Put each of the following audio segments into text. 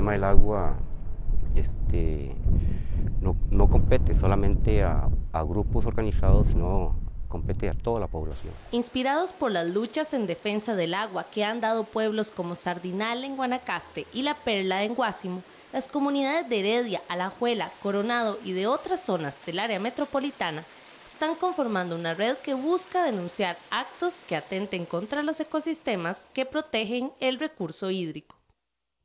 tema del agua este, no, compete solamente a, a grupos organizados, sino compete a toda la población. Inspirados por las luchas en defensa del agua que han dado pueblos como Sardinal en Guanacaste y La Perla en Guásimo, las comunidades de Heredia, Alajuela, Coronado y de otras zonas del área metropolitana están conformando una red que busca denunciar actos que atenten contra los ecosistemas que protegen el recurso hídrico.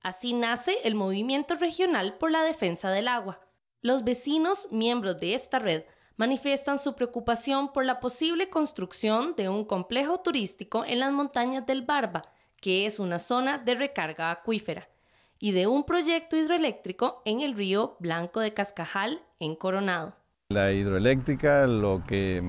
Así nace el movimiento regional por la defensa del agua. Los vecinos, miembros de esta red, manifiestan su preocupación por la posible construcción de un complejo turístico en las montañas del Barba, que es una zona de recarga acuífera, y de un proyecto hidroeléctrico en el río Blanco de Cascajal, en Coronado. La hidroeléctrica lo que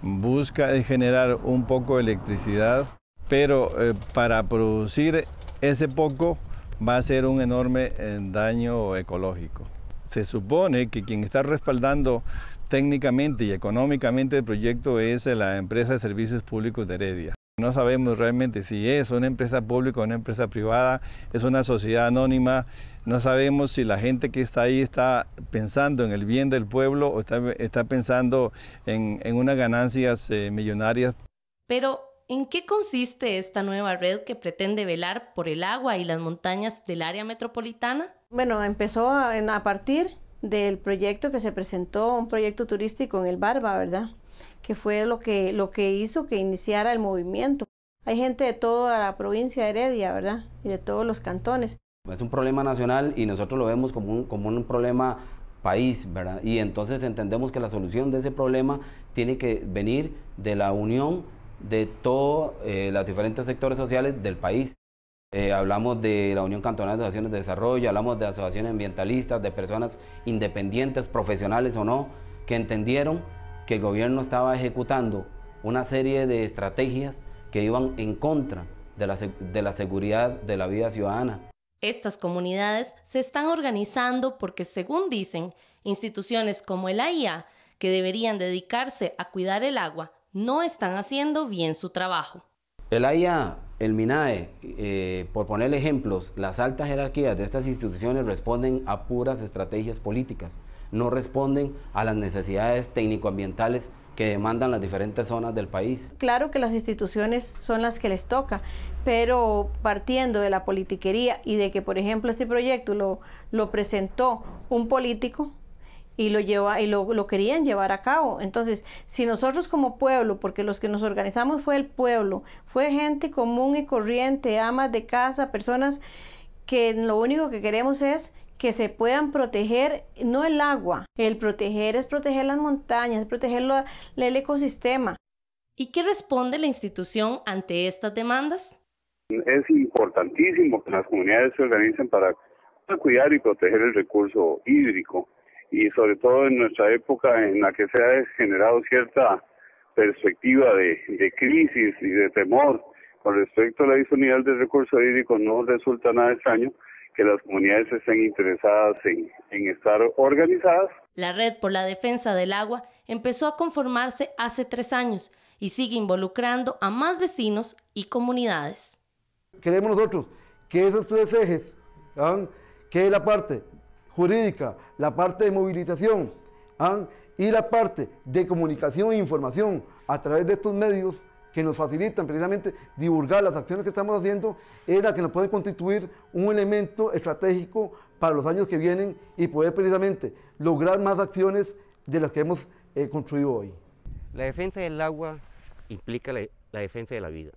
busca es generar un poco de electricidad, pero eh, para producir ese poco, va a ser un enorme eh, daño ecológico. Se supone que quien está respaldando técnicamente y económicamente el proyecto es eh, la empresa de servicios públicos de Heredia. No sabemos realmente si es una empresa pública o una empresa privada, es una sociedad anónima, no sabemos si la gente que está ahí está pensando en el bien del pueblo o está, pensando en, unas ganancias eh, millonarias. Pero ¿En qué consiste esta nueva red que pretende velar por el agua y las montañas del área metropolitana? Bueno, empezó a, partir del proyecto que se presentó, un proyecto turístico en el Barba, ¿verdad? Que fue lo que, lo que hizo que iniciara el movimiento. Hay gente de toda la provincia de Heredia, ¿verdad? Y de todos los cantones. Es un problema nacional y nosotros lo vemos como un, como un problema país, ¿verdad? Y entonces entendemos que la solución de ese problema tiene que venir de la unión de todos eh, los diferentes sectores sociales del país. Eh, hablamos de la Unión Cantonal de Asociaciones de Desarrollo, hablamos de asociaciones ambientalistas, de personas independientes, profesionales o no, que entendieron que el gobierno estaba ejecutando una serie de estrategias que iban en contra de la, de la seguridad de la vida ciudadana. Estas comunidades se están organizando porque, según dicen, instituciones como el AIA, que deberían dedicarse a cuidar el agua, no están haciendo bien su trabajo. El AIA, el MINAE, eh, por poner ejemplos, las altas jerarquías de estas instituciones responden a puras estrategias políticas, no responden a las necesidades técnico-ambientales que demandan las diferentes zonas del país. Claro que las instituciones son las que les toca, pero partiendo de la politiquería y de que, por ejemplo, este proyecto lo presentó un político, y lo lleva y lo, lo, querían llevar a cabo. Entonces, si nosotros como pueblo, porque los que nos organizamos fue el pueblo, fue gente común y corriente, amas de casa, personas que lo único que queremos es que se puedan proteger, no el agua, el proteger es proteger las montañas, es proteger el ecosistema. ¿Y qué responde la institución ante estas demandas? Es importantísimo que las comunidades se organicen para cuidar y proteger el recurso hídrico y sobre todo en nuestra época en la que se ha generado cierta perspectiva de, crisis y de temor con respecto a la disponibilidad de recursos hídricos, no resulta nada extraño que las comunidades estén interesadas en, estar organizadas. La Red por la Defensa del Agua empezó a conformarse hace tres años y sigue involucrando a más vecinos y comunidades. Queremos nosotros que esos tres ejes, ¿verdad? ¿ah? que la parte jurídica, la parte de movilización ¿ah? y la parte de comunicación e información a través de estos medios que nos facilitan precisamente divulgar las acciones que estamos haciendo, es la que nos puede constituir un elemento estratégico para los años que vienen y poder precisamente lograr más acciones de las que hemos eh, construido hoy. La defensa del agua implica la defensa de la vida.